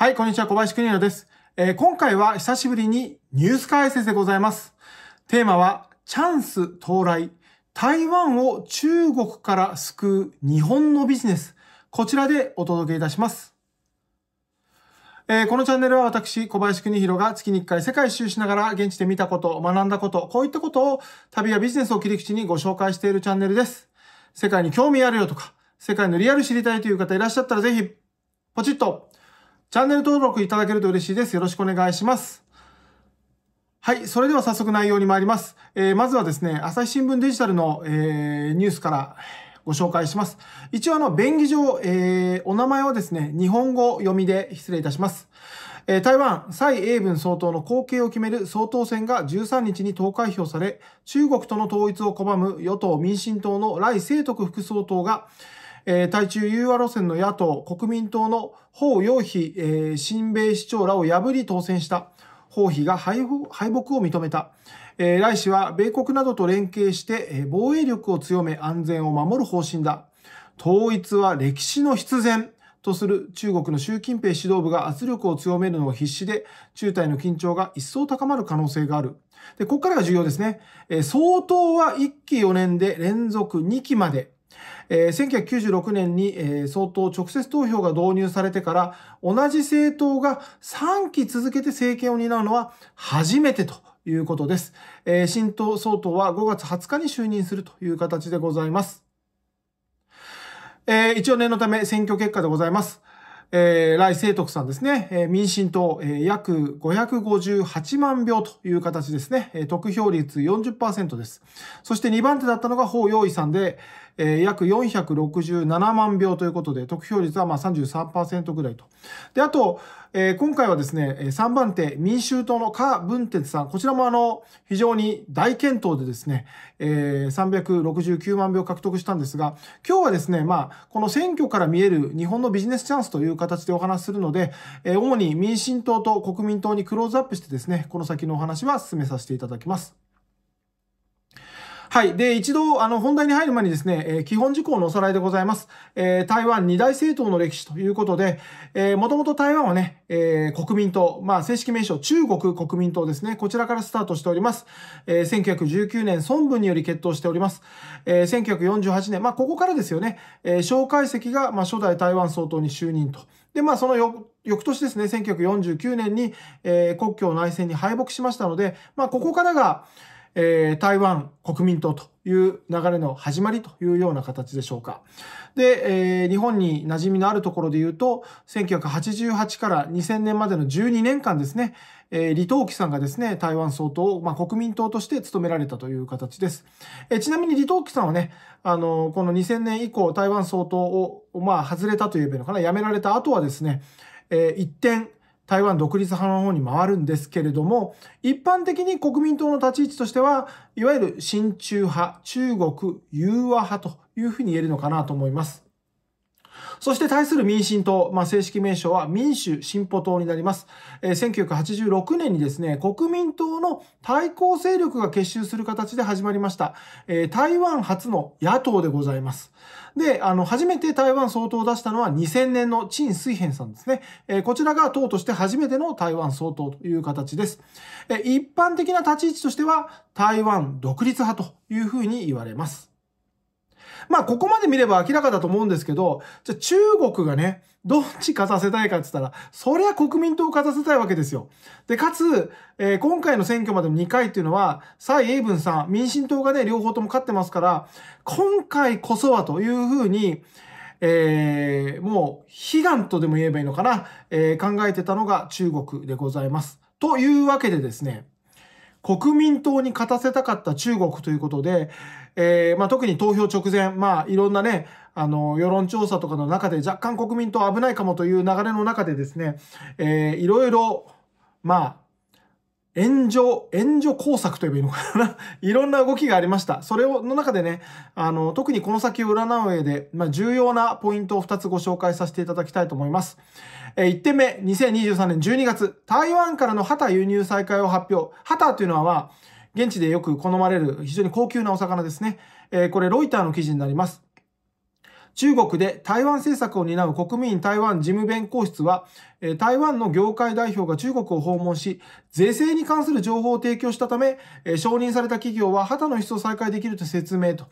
はい、こんにちは、小林邦也です、えー、今回は久しぶりにニュース解説でございます。テーマは、チャンス到来。台湾を中国から救う日本のビジネス。こちらでお届けいたします。えー、このチャンネルは私、小林邦弘が月に1回世界一周しながら現地で見たこと、学んだこと、こういったことを旅やビジネスを切り口にご紹介しているチャンネルです。世界に興味あるよとか、世界のリアル知りたいという方いらっしゃったらぜひ、ポチッとチャンネル登録いただけると嬉しいです。よろしくお願いします。はい。それでは早速内容に参ります。えー、まずはですね、朝日新聞デジタルの、えー、ニュースからご紹介します。一応あの、便宜上、えー、お名前はですね、日本語読みで失礼いたします。えー、台湾、蔡英文総統の後継を決める総統選が13日に投開票され、中国との統一を拒む与党民進党の来清徳副総統が、えー、対中融和路線の野党、国民党の法楊飛、えー、新米市長らを破り当選した。法費が敗北を認めた。えー、来氏は米国などと連携して、え防衛力を強め安全を守る方針だ。統一は歴史の必然。とする中国の習近平指導部が圧力を強めるのを必死で、中台の緊張が一層高まる可能性がある。で、ここからが重要ですね。えー、総統は1期4年で連続2期まで。えー、1996年に、えー、総統直接投票が導入されてから、同じ政党が3期続けて政権を担うのは初めてということです。えー、新党総統は5月20日に就任するという形でございます。えー、一応念のため選挙結果でございます。えー、来清徳さんですね、えー、民進党、えー、約558万票という形ですね、えー、得票率40%です。そして2番手だったのが法洋医さんで、えー、約467万票ということで、得票率はまあ33%ぐらいと。で、あと、えー、今回はですね、3番手、民衆党のカ・ブンテツさん、こちらもあの、非常に大健闘でですね、えー、369万票獲得したんですが、今日はですね、まあ、この選挙から見える日本のビジネスチャンスという形でお話しするので、えー、主に民進党と国民党にクローズアップしてですね、この先のお話は進めさせていただきます。はい。で、一度、あの、本題に入る前にですね、えー、基本事項のおさらいでございます。えー、台湾二大政党の歴史ということで、えー、もともと台湾はね、えー、国民党、まあ、正式名称、中国国民党ですね。こちらからスタートしております。えー、1919年、孫文により決闘しております。えー、1948年、まあ、ここからですよね、えー、蒋介石が、まあ、初代台湾総統に就任と。で、まあ、そのよ、翌年ですね、1949年に、えー、国境内戦に敗北しましたので、まあ、ここからが、えー、台湾国民党という流れの始まりというような形でしょうか。で、えー、日本に馴染みのあるところで言うと、1988から2000年までの12年間ですね、えー、李登輝さんがですね、台湾総統を、まあ、国民党として務められたという形です。えー、ちなみに李登輝さんはね、あのー、この2000年以降、台湾総統を、まあ、外れたと言えばいいのかな、辞められた後はですね、えー、一転、台湾独立派の方に回るんですけれども、一般的に国民党の立ち位置としては、いわゆる親中派、中国融和派というふうに言えるのかなと思います。そして対する民進党、まあ、正式名称は民主進歩党になります。えー、1986年にですね、国民党の対抗勢力が結集する形で始まりました。えー、台湾初の野党でございます。で、あの、初めて台湾総統を出したのは2000年の陳水平さんですね。えー、こちらが党として初めての台湾総統という形です。えー、一般的な立ち位置としては、台湾独立派というふうに言われます。まあ、ここまで見れば明らかだと思うんですけど、じゃ中国がね、どっち勝たせたいかって言ったら、そりゃ国民党を勝たせたいわけですよ。で、かつ、えー、今回の選挙までの2回っていうのは、蔡英文さん、民進党がね、両方とも勝ってますから、今回こそはというふうに、えー、もう悲願とでも言えばいいのかな、えー、考えてたのが中国でございます。というわけでですね、国民党に勝たせたかった中国ということで、えー、まあ、特に投票直前、まあ、いろんなね、あの、世論調査とかの中で若干国民党危ないかもという流れの中でですね、えー、いろいろ、まあ、援助、援助工作と言えばいいのかな いろんな動きがありました。それを、の中でね、あの、特にこの先を占う上で、まあ、重要なポイントを2つご紹介させていただきたいと思います。えー、1点目、2023年12月、台湾からの旗輸入再開を発表。旗というのは、現地でよく好まれる非常に高級なお魚ですね。えー、これロイターの記事になります。中国で台湾政策を担う国民台湾事務弁公室は、台湾の業界代表が中国を訪問し、税制に関する情報を提供したため、承認された企業は旗の輸出を再開できると説明と。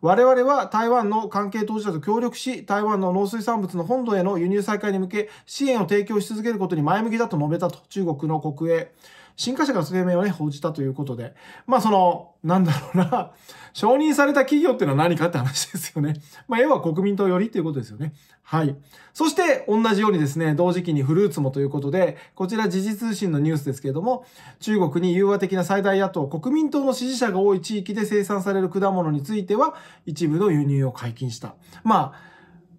我々は台湾の関係当事者と協力し、台湾の農水産物の本土への輸入再開に向け、支援を提供し続けることに前向きだと述べたと、中国の国営。新華社が声明をね、報じたということで、まあその、なんだろうな、承認された企業っていうのは何かって話ですよね。まあ要は国民党よりっていうことですよね。はい。そして同じようにですね、同時期にフルーツもということで、こちら時事通信のニュースですけれども、中国に融和的な最大野党、国民党の支持者が多い地域で生産される果物については、一部の輸入を解禁した。まあ、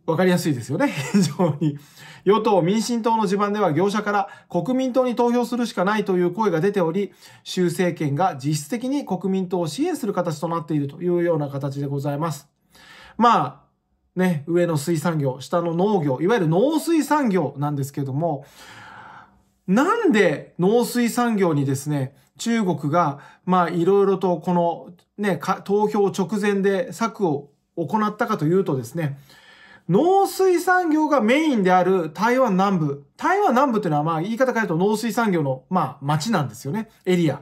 わかりやすいですよね、非常に。与党・民進党の地盤では業者から国民党に投票するしかないという声が出ており、習政権が実質的に国民党を支援する形となっているというような形でございます。まあ、ね、上の水産業、下の農業、いわゆる農水産業なんですけども、なんで農水産業にですね、中国が、まあいろいろとこのね、投票直前で策を行ったかというとですね、農水産業がメインである台湾南部。台湾南部というのはまあ言い方変えると農水産業のまあ町なんですよね。エリア。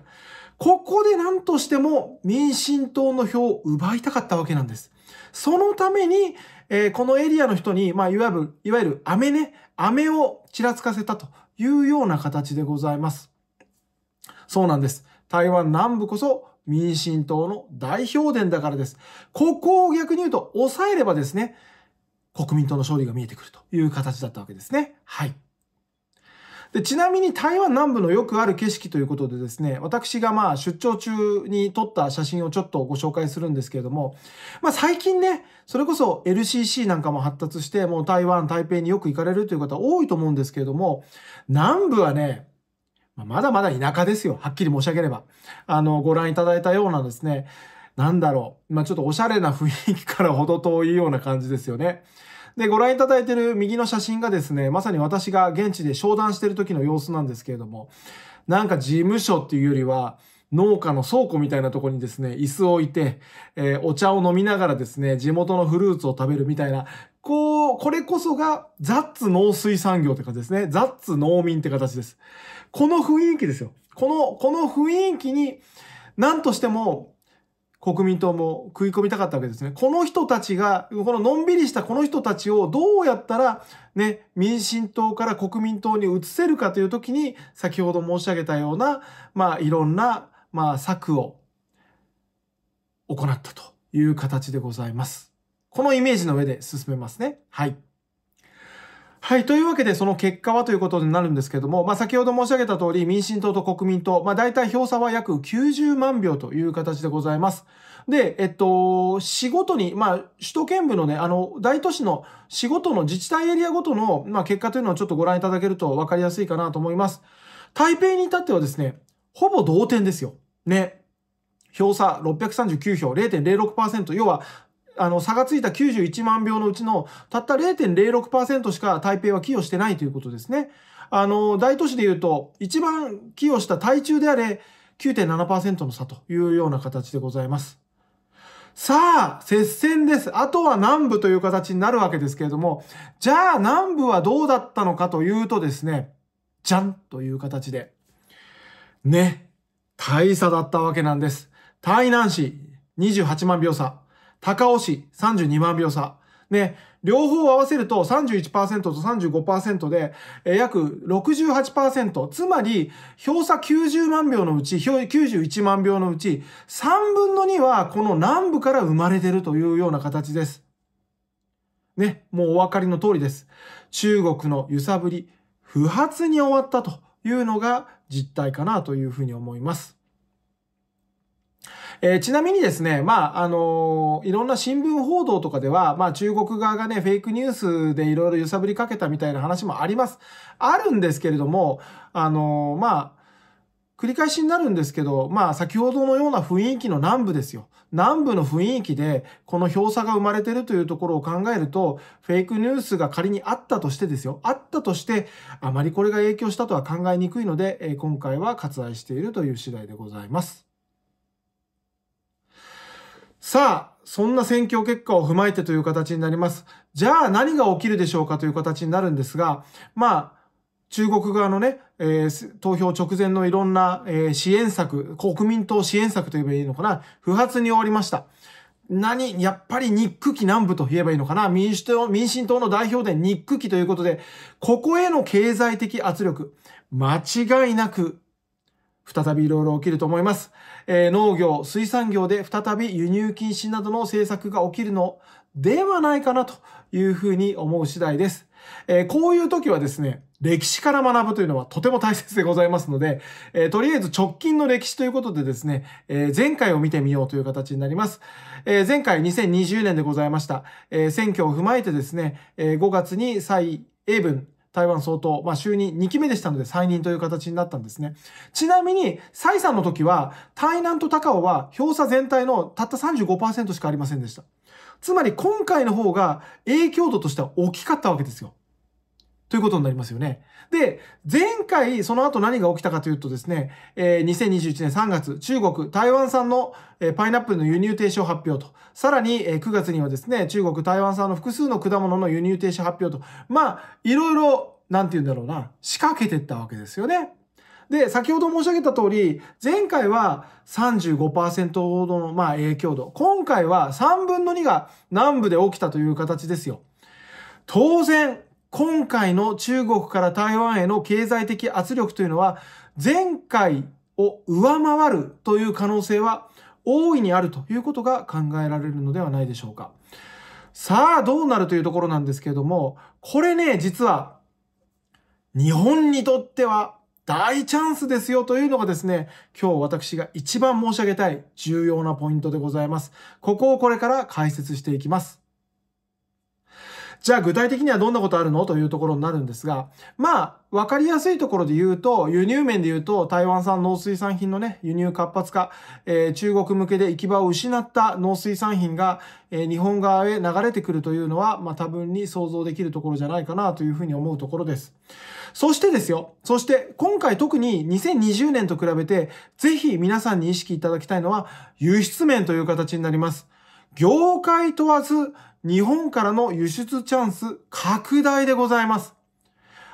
ここで何としても民進党の票を奪いたかったわけなんです。そのために、えー、このエリアの人に、まあ、いわゆる、いわゆる飴ね、飴をちらつかせたというような形でございます。そうなんです。台湾南部こそ民進党の代表伝だからです。ここを逆に言うと抑えればですね、国民党の勝利が見えてくるという形だったわけですね。はい。でちなみに台湾南部のよくある景色ということでですね、私がまあ出張中に撮った写真をちょっとご紹介するんですけれども、まあ最近ね、それこそ LCC なんかも発達して、もう台湾、台北によく行かれるという方多いと思うんですけれども、南部はね、まだまだ田舎ですよ。はっきり申し上げれば。あの、ご覧いただいたようなですね、なんだろう、まあ、ちょっとおしゃれな雰囲気から程遠いような感じですよね。で、ご覧いただいている右の写真がですね、まさに私が現地で商談してる時の様子なんですけれども、なんか事務所っていうよりは、農家の倉庫みたいなとこにですね、椅子を置いて、えー、お茶を飲みながらですね、地元のフルーツを食べるみたいな、こう、これこそが、ザッツ農水産業ってじですね。ザッツ農民って形です。この雰囲気ですよ。この、この雰囲気に、何としても国民党も食い込みたかったわけですね。この人たちが、こののんびりしたこの人たちをどうやったら、ね、民進党から国民党に移せるかという時に、先ほど申し上げたような、まあ、いろんな、まあ、策を行ったという形でございます。このイメージの上で進めますね。はい。はい。というわけで、その結果はということになるんですけども、まあ、先ほど申し上げた通り、民進党と国民党、まあ、大体票差は約90万票という形でございます。で、えっと、仕事に、まあ、首都圏部のね、あの、大都市の仕事の自治体エリアごとの、まあ、結果というのをちょっとご覧いただけると分かりやすいかなと思います。台北に至ってはですね、ほぼ同点ですよ。ね。票差639票、0.06%。要は、あの、差がついた91万票のうちの、たった0.06%しか台北は寄与してないということですね。あの、大都市で言うと、一番寄与した台中であれ、9.7%の差というような形でございます。さあ、接戦です。あとは南部という形になるわけですけれども、じゃあ南部はどうだったのかというとですね、じゃんという形で。ね、大差だったわけなんです。台南市28万票差。高尾市32万票差。ね、両方合わせると31%と35%で、えー、約68%。つまり、票差90万票のうち、票91万票のうち、3分の2はこの南部から生まれてるというような形です。ね、もうお分かりの通りです。中国の揺さぶり、不発に終わったというのが実態かなというふうに思います。えー、ちなみにですね、まあ、あのー、いろんな新聞報道とかでは、まあ、中国側がね、フェイクニュースでいろいろ揺さぶりかけたみたいな話もあります。あるんですけれども、あのー、まあ、繰り返しになるんですけど、まあ、先ほどのような雰囲気の南部ですよ。南部の雰囲気で、この表差が生まれてるというところを考えると、フェイクニュースが仮にあったとしてですよ。あったとして、あまりこれが影響したとは考えにくいので、今回は割愛しているという次第でございます。さあ、そんな選挙結果を踏まえてという形になります。じゃあ何が起きるでしょうかという形になるんですが、まあ、中国側のね、えー、投票直前のいろんな、えー、支援策、国民党支援策と言えばいいのかな、不発に終わりました。何、やっぱり日区期南部と言えばいいのかな、民主党、民進党の代表で日区期ということで、ここへの経済的圧力、間違いなく再びいろいろ起きると思います。えー、農業、水産業で再び輸入禁止などの政策が起きるのではないかなというふうに思う次第です。えー、こういう時はですね、歴史から学ぶというのはとても大切でございますので、えー、とりあえず直近の歴史ということでですね、えー、前回を見てみようという形になります。えー、前回2020年でございました。え選挙を踏まえてですね、え5月に蔡英文、台湾総統、まあ、就任2期目でしたので再任という形になったんですね。ちなみに、蔡さんの時は、台南と高尾は票差全体のたった35%しかありませんでした。つまり今回の方が影響度としては大きかったわけですよ。ということになりますよね。で、前回その後何が起きたかというとですね、えー、2021年3月、中国、台湾産の、えー、パイナップルの輸入停止を発表と、さらに、えー、9月にはですね、中国、台湾産の複数の果物の輸入停止発表と、まあ、いろいろ、なんて言うんだろうな、仕掛けてったわけですよね。で、先ほど申し上げた通り、前回は35%ほどの、まあ、影響度。今回は3分の2が南部で起きたという形ですよ。当然、今回の中国から台湾への経済的圧力というのは、前回を上回るという可能性は大いにあるということが考えられるのではないでしょうか。さあ、どうなるというところなんですけれども、これね、実は、日本にとっては大チャンスですよというのがですね、今日私が一番申し上げたい重要なポイントでございます。ここをこれから解説していきます。じゃあ具体的にはどんなことあるのというところになるんですが、まあ、わかりやすいところで言うと、輸入面で言うと、台湾産農水産品のね、輸入活発化、えー、中国向けで行き場を失った農水産品が、えー、日本側へ流れてくるというのは、まあ多分に想像できるところじゃないかなというふうに思うところです。そしてですよ、そして今回特に2020年と比べて、ぜひ皆さんに意識いただきたいのは、輸出面という形になります。業界問わず、日本からの輸出チャンス拡大でございます。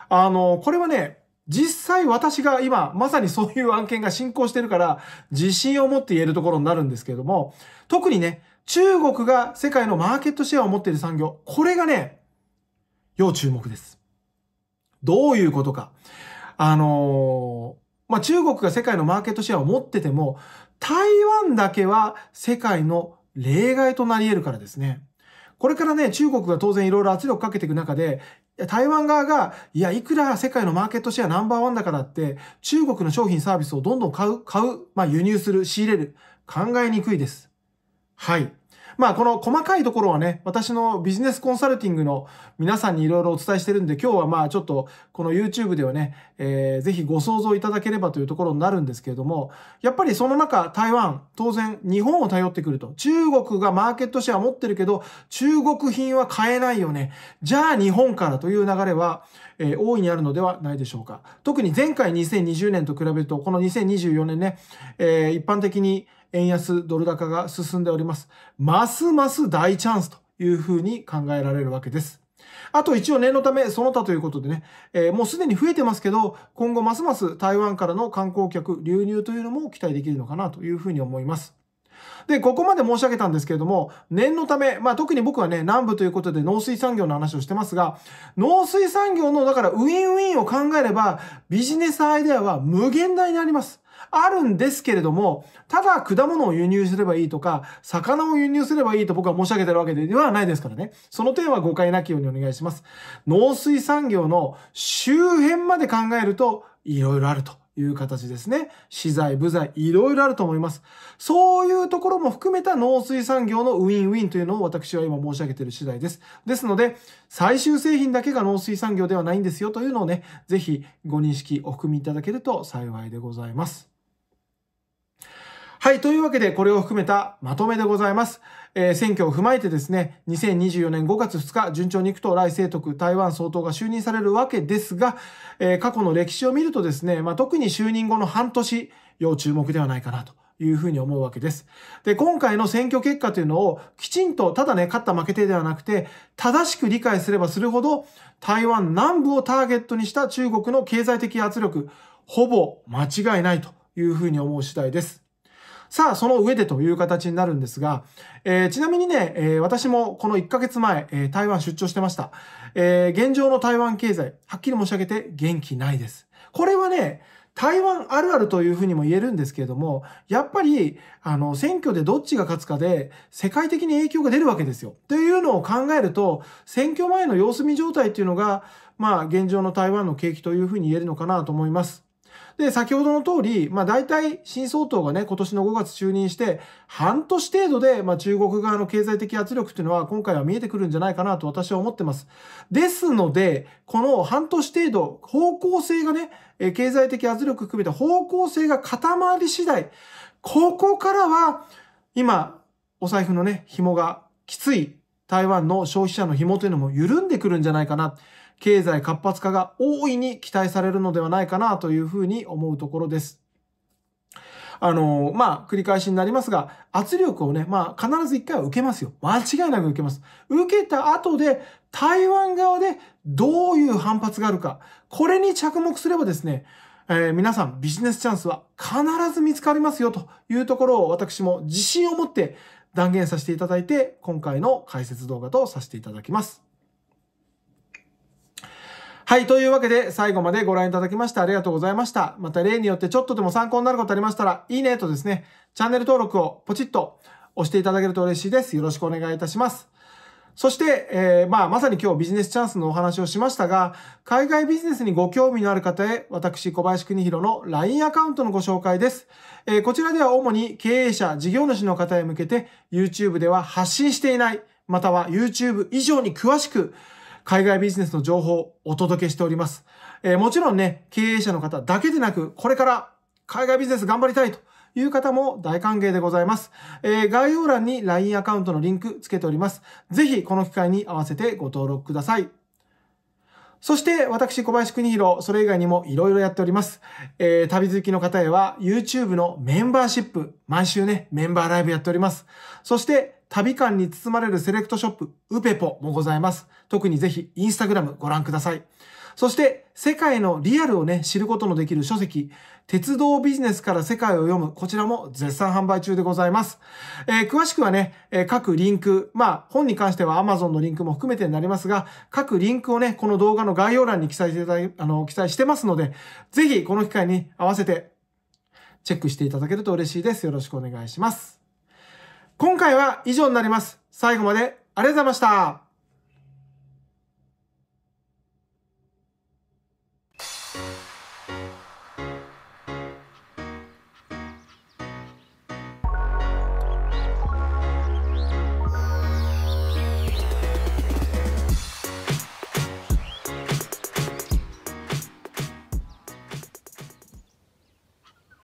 あの、これはね、実際私が今、まさにそういう案件が進行してるから、自信を持って言えるところになるんですけれども、特にね、中国が世界のマーケットシェアを持っている産業、これがね、要注目です。どういうことか。あのー、まあ、中国が世界のマーケットシェアを持ってても、台湾だけは世界の例外となり得るからですね。これからね、中国が当然いろいろ圧力かけていく中で、台湾側が、いや、いくら世界のマーケットシェアナンバーワンだからって、中国の商品サービスをどんどん買う、買う、まあ輸入する、仕入れる、考えにくいです。はい。まあ、この細かいところはね、私のビジネスコンサルティングの皆さんにいろいろお伝えしてるんで、今日はまあちょっとこの YouTube ではね、えー、ぜひご想像いただければというところになるんですけれども、やっぱりその中、台湾、当然日本を頼ってくると。中国がマーケットシェア持ってるけど、中国品は買えないよね。じゃあ日本からという流れは、えー、大いにあるのではないでしょうか。特に前回2020年と比べると、この2024年ね、えー、一般的に円安ドル高が進んでおります。ますます大チャンスというふうに考えられるわけです。あと一応念のためその他ということでね、えー、もうすでに増えてますけど、今後ますます台湾からの観光客流入というのも期待できるのかなというふうに思います。で、ここまで申し上げたんですけれども、念のため、まあ特に僕はね、南部ということで農水産業の話をしてますが、農水産業の、だからウィンウィンを考えれば、ビジネスアイデアは無限大になります。あるんですけれども、ただ果物を輸入すればいいとか、魚を輸入すればいいと僕は申し上げてるわけではないですからね。その点は誤解なきようにお願いします。農水産業の周辺まで考えると、いろいろあるという形ですね。資材、部材、いろいろあると思います。そういうところも含めた農水産業のウィンウィンというのを私は今申し上げている次第です。ですので、最終製品だけが農水産業ではないんですよというのをね、ぜひご認識、お含みいただけると幸いでございます。はい。というわけで、これを含めたまとめでございます。えー、選挙を踏まえてですね、2024年5月2日、順調に行くと来政徳台湾総統が就任されるわけですが、えー、過去の歴史を見るとですね、まあ、特に就任後の半年、要注目ではないかなと。いうふうに思うわけです。で、今回の選挙結果というのをきちんと、ただね、勝った負けてではなくて、正しく理解すればするほど、台湾南部をターゲットにした中国の経済的圧力、ほぼ間違いないというふうに思う次第です。さあ、その上でという形になるんですが、えー、ちなみにね、えー、私もこの1ヶ月前、えー、台湾出張してました。え現状の台湾経済、はっきり申し上げて元気ないです。これはね、台湾あるあるというふうにも言えるんですけれども、やっぱり、あの、選挙でどっちが勝つかで、世界的に影響が出るわけですよ。というのを考えると、選挙前の様子見状態っていうのが、まあ、現状の台湾の景気というふうに言えるのかなと思います。で、先ほどの通り、まあ大体新総統がね、今年の5月就任して、半年程度で、まあ中国側の経済的圧力っていうのは今回は見えてくるんじゃないかなと私は思ってます。ですので、この半年程度、方向性がね、経済的圧力含めた方向性が固まり次第、ここからは、今、お財布のね、紐がきつい台湾の消費者の紐というのも緩んでくるんじゃないかな。経済活発化が大いに期待されるのではないかなというふうに思うところです。あの、まあ、繰り返しになりますが、圧力をね、まあ、必ず一回は受けますよ。間違いなく受けます。受けた後で、台湾側でどういう反発があるか、これに着目すればですね、えー、皆さんビジネスチャンスは必ず見つかりますよというところを私も自信を持って断言させていただいて、今回の解説動画とさせていただきます。はい。というわけで、最後までご覧いただきましてありがとうございました。また例によってちょっとでも参考になることありましたら、いいねとですね、チャンネル登録をポチッと押していただけると嬉しいです。よろしくお願いいたします。そして、えー、まあ、まさに今日ビジネスチャンスのお話をしましたが、海外ビジネスにご興味のある方へ、私、小林邦弘の LINE アカウントのご紹介です。えー、こちらでは主に経営者、事業主の方へ向けて、YouTube では発信していない、または YouTube 以上に詳しく、海外ビジネスの情報をお届けしております。えー、もちろんね、経営者の方だけでなく、これから海外ビジネス頑張りたいという方も大歓迎でございます。えー、概要欄に LINE アカウントのリンクつけております。ぜひこの機会に合わせてご登録ください。そして私小林国弘、それ以外にもいろいろやっております。えー、旅好きの方へは YouTube のメンバーシップ、毎週ね、メンバーライブやっております。そして旅館に包まれるセレクトショップ、ウペポもございます。特にぜひインスタグラムご覧ください。そして世界のリアルをね、知ることのできる書籍、鉄道ビジネスから世界を読む、こちらも絶賛販売中でございます。えー、詳しくはね、えー、各リンク、まあ、本に関しては Amazon のリンクも含めてになりますが、各リンクをね、この動画の概要欄に記載していただあの、記載してますので、ぜひこの機会に合わせてチェックしていただけると嬉しいです。よろしくお願いします。今回は以上になります。最後までありがとうございました。